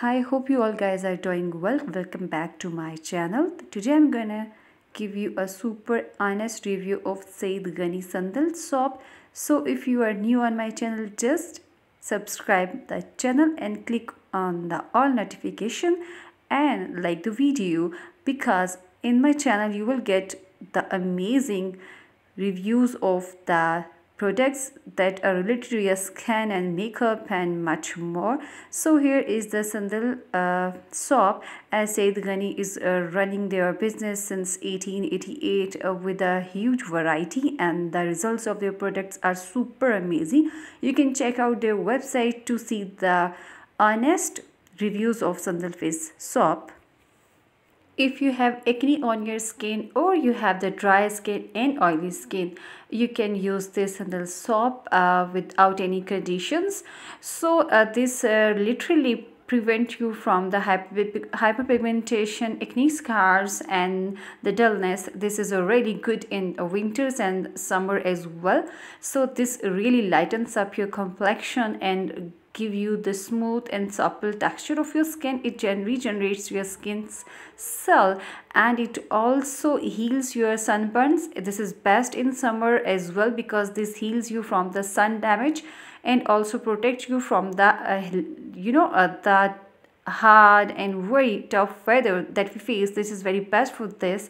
hi hope you all guys are doing well welcome back to my channel today i'm gonna give you a super honest review of Said Ghani Sandal soap so if you are new on my channel just subscribe the channel and click on the all notification and like the video because in my channel you will get the amazing reviews of the products that are related to your skin and makeup and much more so here is the sandal uh, shop as Said Ghani is uh, running their business since 1888 uh, with a huge variety and the results of their products are super amazing you can check out their website to see the honest reviews of sandal face shop if you have acne on your skin or you have the dry skin and oily skin, you can use this sandal soap uh, without any conditions. So uh, this uh, literally prevent you from the hyperpigmentation, acne scars and the dullness. This is already good in winters and summer as well. So this really lightens up your complexion and give you the smooth and supple texture of your skin it regenerates your skin's cell and it also heals your sunburns this is best in summer as well because this heals you from the sun damage and also protects you from the uh, you know uh, hard and very tough weather that we face this is very best for this